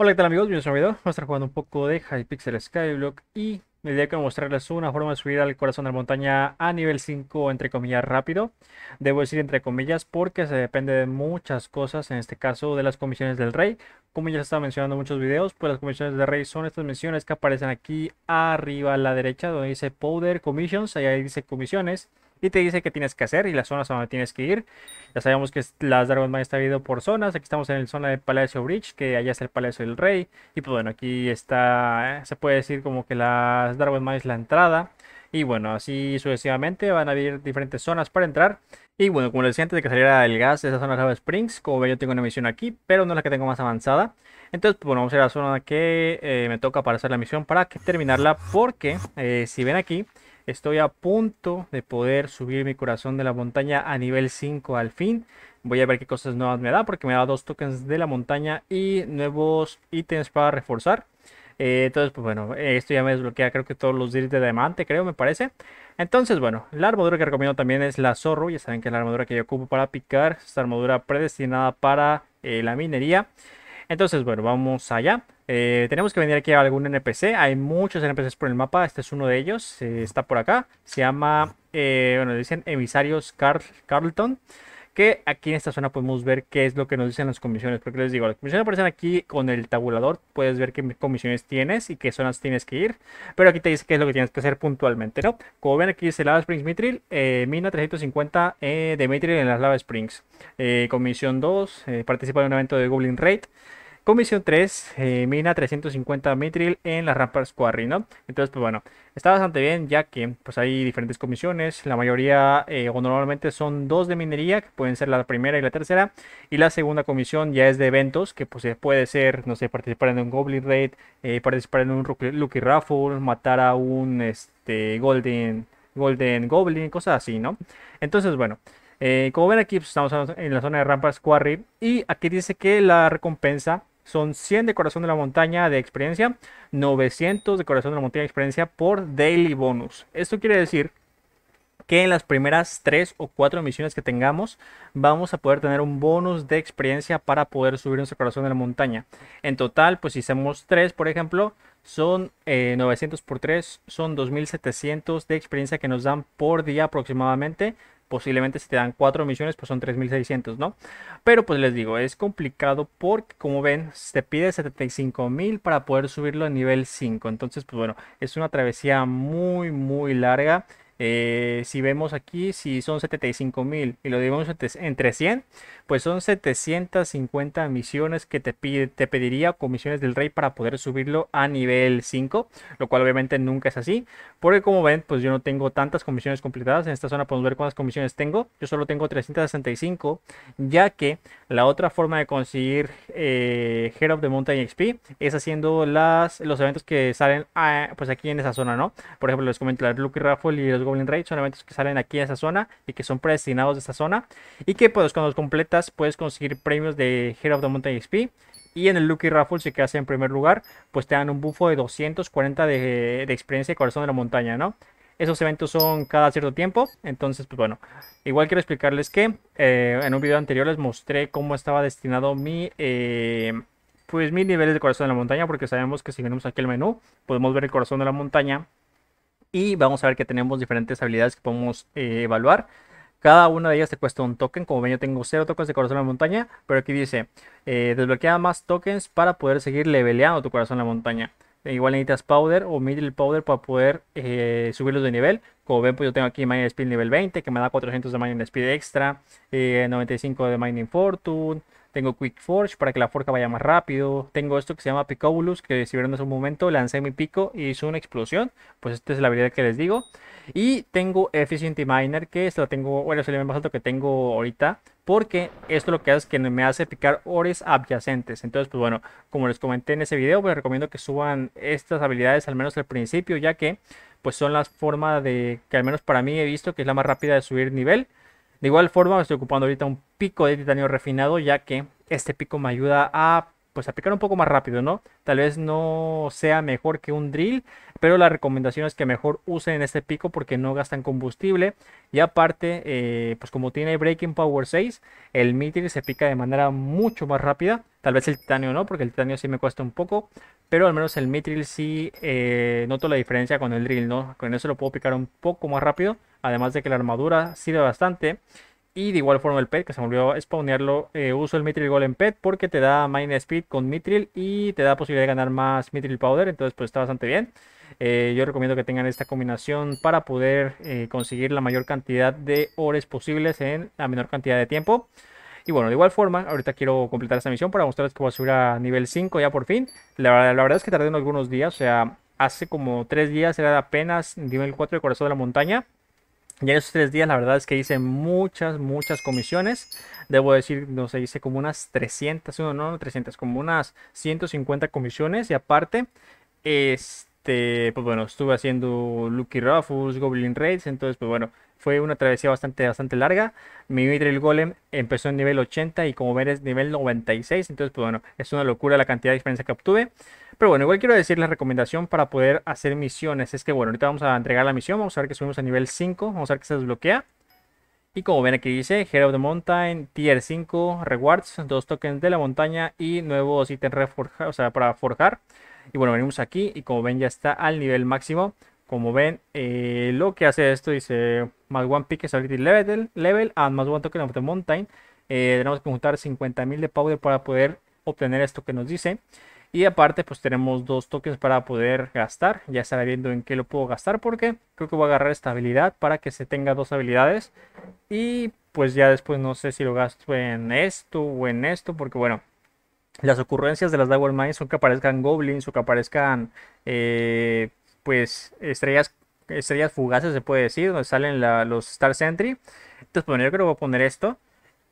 Hola, ¿qué tal amigos? Bienvenidos a un video. Vamos a estar jugando un poco de Hypixel Skyblock y me voy a mostrarles una forma de subir al corazón de la montaña a nivel 5, entre comillas, rápido. Debo decir entre comillas porque se depende de muchas cosas, en este caso de las comisiones del rey. Como ya se estaba mencionando en muchos videos, pues las comisiones del rey son estas misiones que aparecen aquí arriba a la derecha donde dice Powder Commissions, ahí dice comisiones y te dice que tienes que hacer y las zonas a donde tienes que ir. Ya sabemos que las Dragon Mind está dividido por zonas. Aquí estamos en el zona de Palacio Bridge, que allá es el Palacio del Rey. Y pues bueno, aquí está, se puede decir como que las Dragon Mind es la entrada. Y bueno, así sucesivamente van a haber diferentes zonas para entrar. Y bueno, como les decía antes de que saliera el gas, esa zona es Springs. Como ven, yo tengo una misión aquí, pero no es la que tengo más avanzada. Entonces, pues bueno, vamos a ir a la zona que eh, me toca para hacer la misión para que terminarla. Porque, eh, si ven aquí, Estoy a punto de poder subir mi corazón de la montaña a nivel 5 al fin. Voy a ver qué cosas nuevas me da porque me da dos tokens de la montaña y nuevos ítems para reforzar. Eh, entonces, pues bueno, esto ya me desbloquea creo que todos los de diamante, creo, me parece. Entonces, bueno, la armadura que recomiendo también es la zorro. Ya saben que es la armadura que yo ocupo para picar. Esta armadura predestinada para eh, la minería. Entonces, bueno, vamos allá. Eh, tenemos que venir aquí a algún NPC. Hay muchos NPCs por el mapa. Este es uno de ellos. Eh, está por acá. Se llama, eh, bueno, dicen emisarios Carl Carlton. Que aquí en esta zona podemos ver qué es lo que nos dicen las comisiones. Porque les digo, las comisiones aparecen aquí con el tabulador. Puedes ver qué comisiones tienes y qué zonas tienes que ir. Pero aquí te dice qué es lo que tienes que hacer puntualmente, ¿no? Como ven aquí dice Lava Springs Mitril, mina 350 de Mitril en las Lava Springs. comisión 2, participa en un evento de Goblin Raid. Comisión 3, eh, mina 350 mitril en la Ramparts Quarry, ¿no? Entonces, pues bueno, está bastante bien ya que pues hay diferentes comisiones. La mayoría eh, o normalmente son dos de minería, que pueden ser la primera y la tercera. Y la segunda comisión ya es de eventos, que pues puede ser, no sé, participar en un Goblin Raid, eh, participar en un Lucky Raffle, matar a un este, Golden, Golden Goblin, cosas así, ¿no? Entonces, bueno. como ven aquí, pues, estamos en la zona de Ramparts Quarry y aquí dice que la recompensa son 100 de corazón de la montaña de experiencia, 900 de corazón de la montaña de experiencia por daily bonus. Esto quiere decir que en las primeras 3 o 4 misiones que tengamos vamos a poder tener un bonus de experiencia para poder subir nuestro corazón de la montaña. En total, pues si hacemos 3, por ejemplo, son 900 eh, por 3, son 2700 de experiencia que nos dan por día aproximadamente posiblemente si te dan 4 misiones, pues son 3.600, ¿no? Pero pues les digo, es complicado porque como ven, te pide 75.000 para poder subirlo a nivel 5. Entonces, pues bueno, es una travesía muy, muy larga. Eh, si vemos aquí, si son 75.000 y lo dividimos entre 100, pues son 750 misiones que te, pide, te pediría comisiones del rey para poder subirlo a nivel 5, lo cual obviamente nunca es así, porque como ven, pues yo no tengo tantas comisiones completadas. En esta zona podemos ver cuántas comisiones tengo, yo solo tengo 365, ya que la otra forma de conseguir eh, Head of the Mountain XP es haciendo las, los eventos que salen ah, pues aquí en esa zona, ¿no? Por ejemplo, les comento la Lucky Raffle y los Goblin Raid son eventos que salen aquí en esa zona y que son predestinados de esa zona. Y que pues cuando los completas puedes conseguir premios de Hero of the Mountain XP. Y en el Lucky Raffle, si quedas en primer lugar, pues te dan un buffo de 240 de, experiencia de corazón de la montaña, ¿no? Esos eventos son cada cierto tiempo. Entonces, pues bueno. Igual quiero explicarles que eh, en un video anterior les mostré cómo estaba destinado mi... Eh, pues mil niveles de corazón de la montaña. Porque sabemos que si venimos aquí el menú, podemos ver el corazón de la montaña y vamos a ver que tenemos diferentes habilidades que podemos eh, evaluar. Cada una de ellas te cuesta un token. Como ven, yo tengo 0 tokens de corazón en la montaña. Pero aquí dice, eh, desbloquea más tokens para poder seguir leveleando tu corazón en la montaña. Eh, igual necesitas powder o middle powder para poder subirlos de nivel. Como ven, pues yo tengo aquí Mining Speed nivel 20, que me da 400 de Mining Speed extra, 95 de Mining Fortune, tengo Quick Forge para que la forja vaya más rápido. Tengo esto que se llama Picobulus, que si vieron hace un momento, lancé mi pico y hizo una explosión. Pues esta es la habilidad que les digo. Y tengo Efficiency Miner, que esto lo tengo, bueno, es el nivel más alto que tengo ahorita. Porque esto lo que hace es que me hace picar ores adyacentes. Entonces, pues bueno, como les comenté en ese video, les pues recomiendo que suban estas habilidades al menos al principio, ya que pues son las formas de que al menos para mí he visto que es la más rápida de subir nivel de igual forma estoy ocupando ahorita un pico de titanio refinado ya que este pico me ayuda a pues picar un poco más rápido, ¿no? Tal vez no sea mejor que un drill, pero la recomendación es que mejor usen este pico porque no gastan combustible. Y aparte, eh, pues como tiene Breaking Power 6, el Mithril se pica de manera mucho más rápida. Tal vez el titanio no, porque el titanio sí me cuesta un poco, pero al menos el Mithril sí eh, noto la diferencia con el drill, ¿no? Con eso lo puedo picar un poco más rápido, además de que la armadura sirve bastante. Y de igual forma el pet, que se me olvidó spawnearlo, eh, uso el Mithril Golem Pet porque te da Mind Speed con Mithril y te da posibilidad de ganar más Mithril Powder, entonces pues está bastante bien. Eh, yo recomiendo que tengan esta combinación para poder eh, conseguir la mayor cantidad de ores posibles en la menor cantidad de tiempo. Y bueno, de igual forma, ahorita quiero completar esta misión para mostrarles que voy a subir a nivel 5 ya por fin. La, verdad es que tardé unos algunos días, o sea, hace como 3 días era apenas nivel 4 de Corazón de la Montaña. Y en esos tres días la verdad es que hice muchas, muchas comisiones. Debo decir, no sé, hice como unas 300, no, no 300, como unas 150 comisiones. Y aparte, este, pues bueno, estuve haciendo Lucky Ruffles, Goblin Raids. Entonces, pues bueno, fue una travesía bastante, bastante larga. Mi el Golem empezó en nivel 80 y como ven es nivel 96. Entonces, pues bueno, es una locura la cantidad de experiencia que obtuve. Pero bueno, igual quiero decir la recomendación para poder hacer misiones. Es que bueno, ahorita vamos a entregar la misión. Vamos a ver que subimos a nivel 5. Vamos a ver que se desbloquea. Y como ven aquí dice, Hero of the Mountain, Tier 5, Rewards, dos tokens de la montaña y nuevos ítems para forjar. Y bueno, venimos aquí y como ven ya está al nivel máximo. Como ven, eh, lo que hace esto dice, más one pick is already level, level and más one token of the mountain. Eh, tenemos que juntar 50.000 de power para poder obtener esto que nos dice. Y aparte, pues tenemos dos toques para poder gastar. Ya estaré viendo en qué lo puedo gastar porque creo que voy a agarrar esta habilidad para que se tenga dos habilidades. Y pues ya después no sé si lo gasto en esto o en esto porque bueno, las ocurrencias de las Dagger Mind son que aparezcan goblins o que aparezcan eh, pues estrellas estrellas fugaces se puede decir donde salen los Star Sentry entonces bueno yo creo que voy a poner esto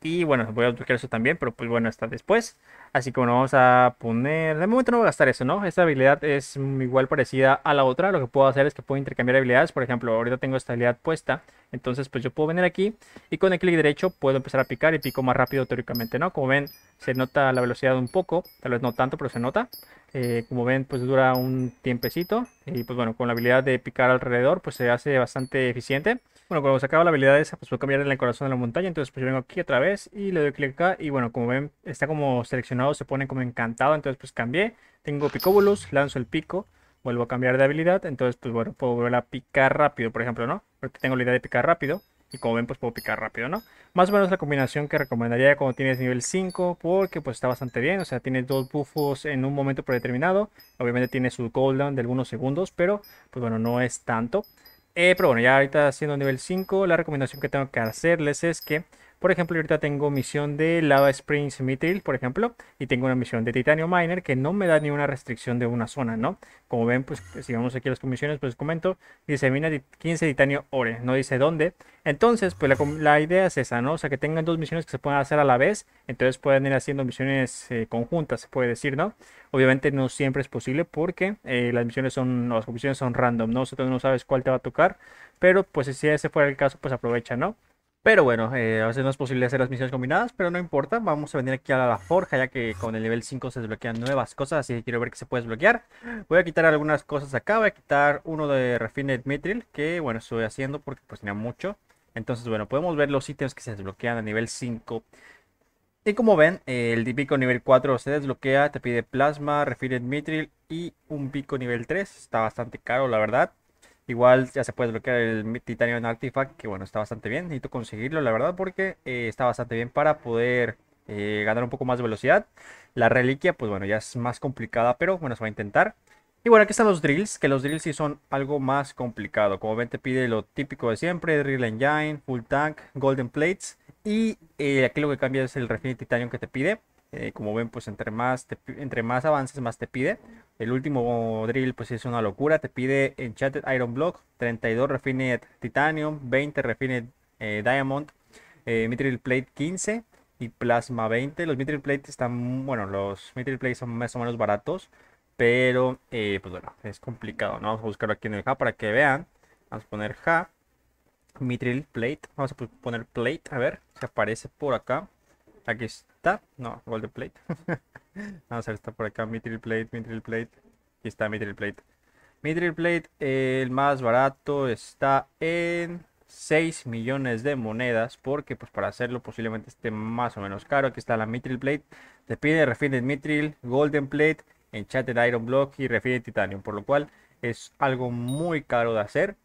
y bueno, voy a utilizar eso también, pero pues bueno, está después. Así que bueno, vamos a poner... De momento no voy a gastar eso, ¿no? Esta habilidad es igual parecida a la otra. Lo que puedo hacer es que puedo intercambiar habilidades. Por ejemplo, ahorita tengo esta habilidad puesta. Entonces pues yo puedo venir aquí y con el clic derecho puedo empezar a picar y pico más rápido teóricamente, ¿no? Como ven, se nota la velocidad un poco. Tal vez no tanto, pero se nota. Eh, como ven, pues dura un tiempecito. Y pues bueno, con la habilidad de picar alrededor, pues se hace bastante eficiente. Bueno, cuando se acaba la habilidad esa, pues puedo cambiar el corazón de la montaña. Entonces, pues yo vengo aquí otra vez y le doy clic acá. Y bueno, como ven, está como seleccionado, se pone como encantado. Entonces, pues cambié. Tengo Picobulus, lanzo el pico, vuelvo a cambiar de habilidad. Entonces, pues bueno, puedo volver a picar rápido, por ejemplo, ¿no? Porque tengo la idea de picar rápido. Y como ven, pues puedo picar rápido, ¿no? Más o menos la combinación que recomendaría cuando tienes nivel 5, porque pues está bastante bien. O sea, tienes dos buffos en un momento predeterminado. Obviamente tiene su cooldown de algunos segundos, pero pues bueno, no es tanto. Eh, pero bueno, ya ahorita haciendo nivel 5, la recomendación que tengo que hacerles es que por ejemplo, ahorita tengo misión de Lava Springs, Mithril, por ejemplo, y tengo una misión de titanio Miner que no me da ni una restricción de una zona, ¿no? Como ven, pues, pues si vamos aquí las comisiones, pues comento, dice mina 15 titanio ore, no dice dónde. Entonces, pues la, idea es esa, ¿no? O sea, que tengan dos misiones que se puedan hacer a la vez, entonces pueden ir haciendo misiones eh, conjuntas, se puede decir, ¿no? Obviamente no siempre es posible porque eh, las misiones son, las comisiones son random, ¿no? O tú no sabes cuál te va a tocar, pero pues si ese fuera el caso, pues aprovecha, ¿no? Pero bueno, eh, a veces no es posible hacer las misiones combinadas, pero no importa. Vamos a venir aquí a la forja, ya que con el nivel 5 se desbloquean nuevas cosas, así que quiero ver que se puede desbloquear. Voy a quitar algunas cosas acá, voy a quitar uno de Refined Mithril, que bueno, estoy haciendo porque pues tenía mucho. Entonces, bueno, podemos ver los ítems que se desbloquean a nivel 5. Y como ven, el pico nivel 4 se desbloquea, te pide plasma, Refined Mithril y un pico nivel 3. Está bastante caro, la verdad. Igual ya se puede bloquear el Titanium Artifact, que bueno, está bastante bien. Necesito conseguirlo, la verdad, porque eh, está bastante bien para poder eh, ganar un poco más de velocidad. La reliquia, pues bueno, ya es más complicada, pero bueno, se va a intentar. Y bueno, aquí están los drills, que los drills sí son algo más complicado. Como ven, te pide lo típico de siempre, drill engine, full tank, golden plates. Y eh, aquí lo que cambia es el refined titanium que te pide. Eh, como ven, pues entre más, entre más avances, más te pide. El último drill, pues es una locura. Te pide Enchanted Iron Block, 32 Refined Titanium, 20 Refined eh, Diamond, eh, Mithril Plate 15 y Plasma 20. Los Mithril Plate están, bueno, los Mithril Plate son más o menos baratos. Pero, eh, pues bueno, es complicado, ¿no? Vamos a buscarlo aquí en el Ja para que vean. Vamos a poner ja Mithril Plate. Vamos a poner Plate. A ver Se aparece por acá. Aquí está. No, Golden Plate. Vamos a ver, está por acá. Mithril Plate, Mithril Plate. Aquí está Mithril Plate. Mithril Plate, el más barato, está en 6 millones de monedas. Porque pues para hacerlo posiblemente esté más o menos caro. Aquí está la Mithril Plate. Te pide Refined Mithril, Golden Plate, Enchanted Iron Block y Refined Titanium. Por lo cual es algo muy caro de hacer.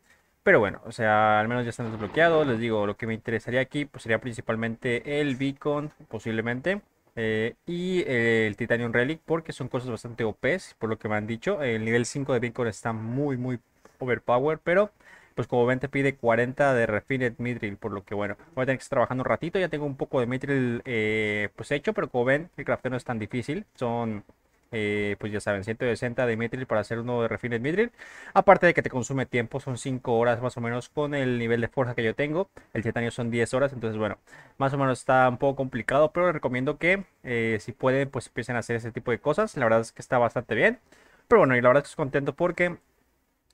Pero bueno, o sea, al menos ya están desbloqueados. Les digo, lo que me interesaría aquí pues, sería principalmente el Beacon, posiblemente. Eh, y eh, el Titanium Relic, porque son cosas bastante OPs, por lo que me han dicho. El nivel 5 de Beacon está muy, muy overpowered, pero pues como ven te pide 40 de Refined Mithril, por lo que bueno, voy a tener que estar trabajando un ratito. Ya tengo un poco de Mithril eh, pues hecho, pero como ven, el crafteo no es tan difícil. Son eh, pues ya saben, 160 de mitril para hacer uno de refines mitril. Aparte de que te consume tiempo, son 5 horas más o menos con el nivel de fuerza que yo tengo. El titanio son 10 horas, entonces bueno, más o menos está un poco complicado, pero recomiendo que eh, si pueden, pues empiecen a hacer ese tipo de cosas. La verdad es que está bastante bien. Pero bueno, y la verdad es que estoy contento porque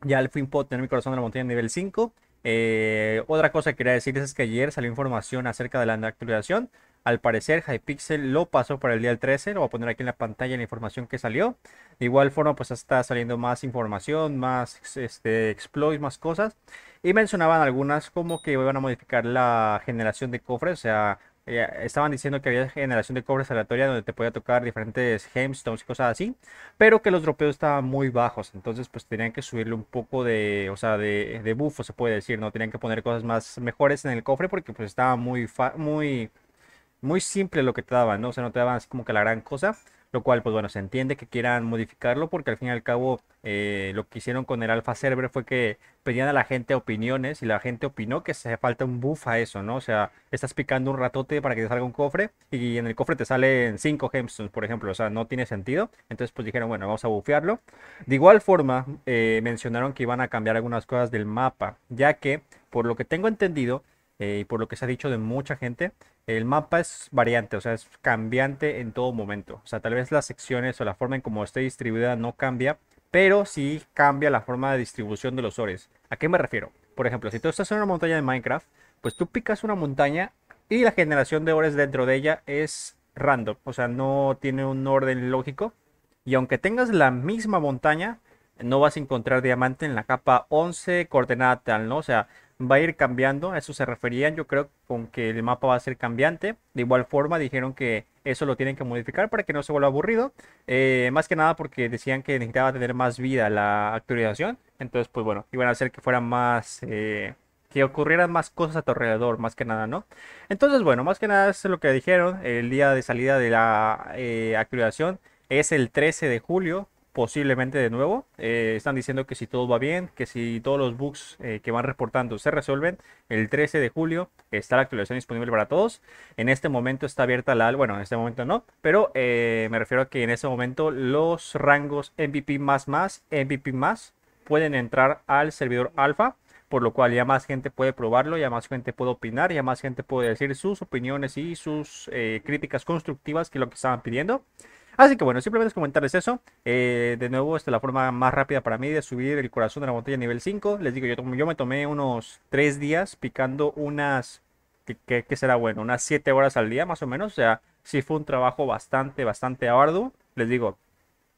ya el fin puedo tener mi corazón de la montaña nivel 5. Eh, otra cosa que quería decir es que ayer salió información acerca de la actualización al parecer, Hypixel lo pasó para el día 13. Lo voy a poner aquí en la pantalla la información que salió. De igual forma, pues está saliendo más información, más este, exploits, más cosas. Y mencionaban algunas como que iban a modificar la generación de cofres. O sea, eh, estaban diciendo que había generación de cofres aleatoria donde te podía tocar diferentes gemstones y cosas así, pero que los dropeos estaban muy bajos, entonces pues tenían que subirle un poco de, o de, bufo se puede decir, ¿no? Tenían que poner cosas más mejores en el cofre porque pues estaba muy, muy muy simple lo que te daban, ¿no? O sea, no te daban así como que la gran cosa, lo cual, pues bueno, se entiende que quieran modificarlo porque al fin y al cabo eh, lo que hicieron con el alfa Server fue que pedían a la gente opiniones y la gente opinó que se falta un buff a eso, ¿no? O sea, estás picando un ratote para que te salga un cofre y en el cofre te salen 5 gemstones, por ejemplo, o sea, no tiene sentido. Entonces, pues dijeron, bueno, vamos a bufearlo. De igual forma, eh, mencionaron que iban a cambiar algunas cosas del mapa, ya que, por lo que tengo entendido, eh, y por lo que se ha dicho de mucha gente, el mapa es variante, o sea, es cambiante en todo momento. O sea, tal vez las secciones o la forma en cómo esté distribuida no cambia, pero sí cambia la forma de distribución de los ores. ¿A qué me refiero? Por ejemplo, si tú estás en una montaña de Minecraft, pues tú picas una montaña y la generación de ores dentro de ella es random, o sea, no tiene un orden lógico. Y aunque tengas la misma montaña, no vas a encontrar diamante en la capa 11, coordenada tal, ¿no? O sea, va a ir cambiando, a eso se referían yo creo con que el mapa va a ser cambiante, de igual forma dijeron que eso lo tienen que modificar para que no se vuelva aburrido, eh, más que nada porque decían que necesitaba tener más vida la actualización, entonces pues bueno, iban a hacer que fueran más... Eh, que ocurrieran más cosas a tu alrededor, más que nada, ¿no? Entonces, bueno, más que nada es lo que dijeron. El día de salida de la eh, actualización es el 13 de julio posiblemente de nuevo. Eh, están diciendo que si todo va bien, que si todos los bugs eh, que van reportando se resuelven, el 13 de julio está la actualización disponible para todos. En este momento está abierta la... Bueno, en este momento no, pero eh, me refiero a que en este momento los rangos MVP más más, MVP más, pueden entrar al servidor alfa por lo cual ya más gente puede probarlo, ya más gente puede opinar, ya más gente puede decir sus opiniones y sus críticas constructivas, que lo que estaban pidiendo. Así que bueno, simplemente comentarles eso. Eh, de nuevo, esta es la forma más rápida para mí de subir el corazón de la botella a nivel 5. Les digo, yo, me tomé unos 3 días picando unas, que, será bueno, unas 7 horas al día más o menos. O sea, sí fue un trabajo bastante, bastante arduo. Les digo,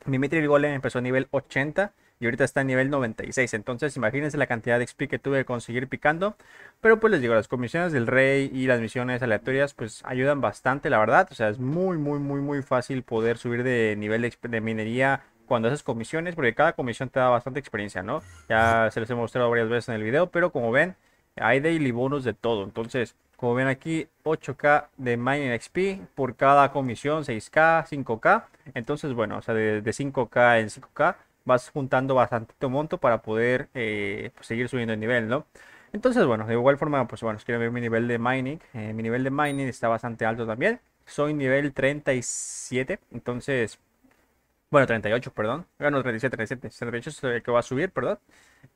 mi Mitri Golem empezó a nivel 80 y ahorita está en nivel 96. Entonces, imagínense la cantidad de XP que tuve que conseguir picando. Pero pues les digo, las comisiones del rey y las misiones aleatorias pues ayudan bastante, la verdad. O sea, es muy, muy, muy, muy fácil poder subir de nivel de, minería cuando haces comisiones, porque cada comisión te da bastante experiencia, ¿no? Ya se les he mostrado varias veces en el video, pero como ven, hay daily bonus de todo. Entonces, como ven aquí, 8K de Mining XP por cada comisión, 6K, 5K. Entonces, bueno, o sea, de 5K en 5K vas juntando bastante monto para poder eh, pues, seguir subiendo el nivel, ¿no? Entonces, bueno, de igual forma, pues bueno, quiero ver mi nivel de mining, eh, mi nivel de mining está bastante alto también. Soy nivel 37, entonces, bueno, 38, perdón. Bueno, 37, 37, 38 es el que va a subir, perdón.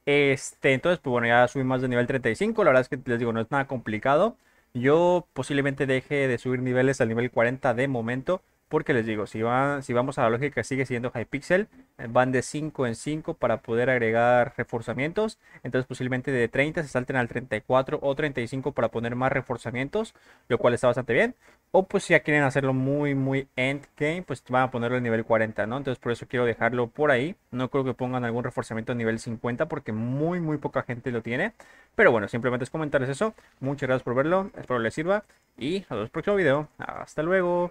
Este, entonces, pues bueno, ya subí más de nivel 35. La verdad es que les digo, no es nada complicado. Yo posiblemente deje de subir niveles al nivel 40 de momento porque les digo, si, van, si vamos a la lógica sigue siendo Hypixel, eh, van de 5 en 5 para poder agregar reforzamientos, entonces posiblemente de 30 se salten al 34 o 35 para poner más reforzamientos, lo cual está bastante bien, o pues si ya quieren hacerlo muy muy endgame, pues van a ponerlo en nivel 40, ¿no? Entonces por eso quiero dejarlo por ahí, no creo que pongan algún reforzamiento en nivel 50 porque muy muy poca gente lo tiene, pero bueno, simplemente es comentarles eso, muchas gracias por verlo, espero les sirva y nos vemos el próximo video, hasta luego.